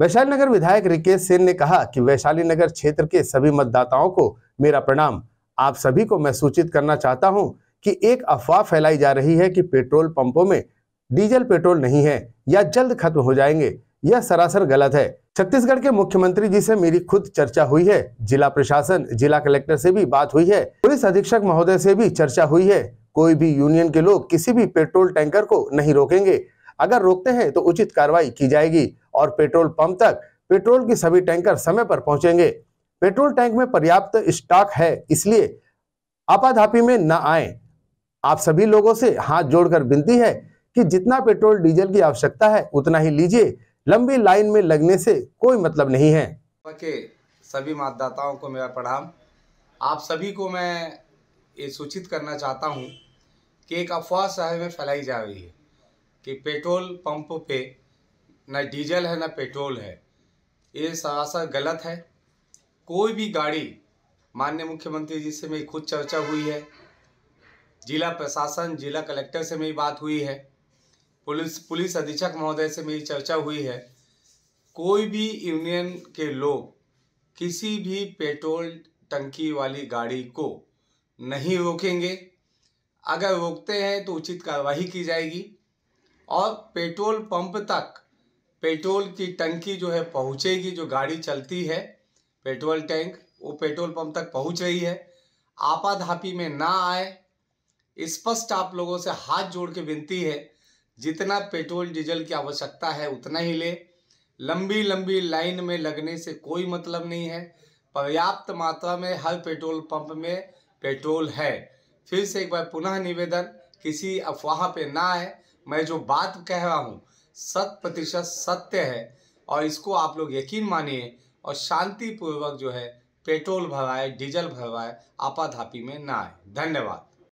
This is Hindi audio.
वैशाली नगर विधायक रिकेश सेन ने कहा कि वैशाली नगर क्षेत्र के सभी मतदाताओं को मेरा प्रणाम आप सभी को मैं सूचित करना चाहता हूं कि एक अफवाह फैलाई जा रही है कि पेट्रोल पंपों में डीजल पेट्रोल नहीं है या जल्द खत्म हो जाएंगे यह सरासर गलत है छत्तीसगढ़ के मुख्यमंत्री जी से मेरी खुद चर्चा हुई है जिला प्रशासन जिला कलेक्टर से भी बात हुई है पुलिस अधीक्षक महोदय से भी चर्चा हुई है कोई भी यूनियन के लोग किसी भी पेट्रोल टैंकर को नहीं रोकेंगे अगर रोकते हैं तो उचित कार्रवाई की जाएगी और पेट्रोल पंप तक पेट्रोल की सभी टैंकर समय पर पहुंचेंगे पेट्रोल टैंक में पर्याप्त स्टॉक है इसलिए आपाधापी में न आए आप सभी लोगों से हाथ जोड़कर विनती है कि जितना पेट्रोल डीजल की आवश्यकता है उतना ही लीजिए लंबी लाइन में लगने से कोई मतलब नहीं है सभी मतदाताओं को मेरा प्रणाम आप सभी को मैं ये सूचित करना चाहता हूँ कि एक अफवाह शहर में फैलाई जा रही है कि पेट्रोल पंप पे ना डीजल है ना पेट्रोल है ये सरासर गलत है कोई भी गाड़ी माननीय मुख्यमंत्री जी से मेरी खुद चर्चा हुई है जिला प्रशासन जिला कलेक्टर से मेरी बात हुई है पुलिस पुलिस अधीक्षक महोदय से मेरी चर्चा हुई है कोई भी यूनियन के लोग किसी भी पेट्रोल टंकी वाली गाड़ी को नहीं रोकेंगे अगर रोकते हैं तो उचित कार्रवाई की जाएगी और पेट्रोल पंप तक पेट्रोल की टंकी जो है पहुंचेगी जो गाड़ी चलती है पेट्रोल टैंक वो पेट्रोल पंप तक पहुंच रही है आपाधापी में ना आए स्पष्ट आप लोगों से हाथ जोड़ के विनती है जितना पेट्रोल डीजल की आवश्यकता है उतना ही ले लंबी लंबी लाइन में लगने से कोई मतलब नहीं है पर्याप्त मात्रा में हर पेट्रोल पंप में पेट्रोल है फिर से एक बार पुनः निवेदन किसी अफवाह पे ना आए मैं जो बात कह रहा हूँ शत प्रतिशत सत्य है और इसको आप लोग यकीन मानिए और शांतिपूर्वक जो है पेट्रोल भरवाए डीजल भरवाए आपाधापी में ना आए धन्यवाद